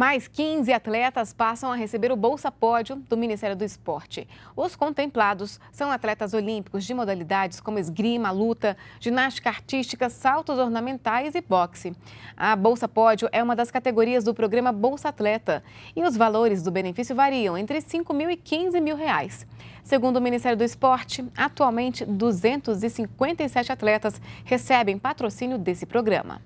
Mais 15 atletas passam a receber o Bolsa Pódio do Ministério do Esporte. Os contemplados são atletas olímpicos de modalidades como esgrima, luta, ginástica artística, saltos ornamentais e boxe. A Bolsa Pódio é uma das categorias do programa Bolsa Atleta e os valores do benefício variam entre 5 mil e 15 mil reais. Segundo o Ministério do Esporte, atualmente 257 atletas recebem patrocínio desse programa.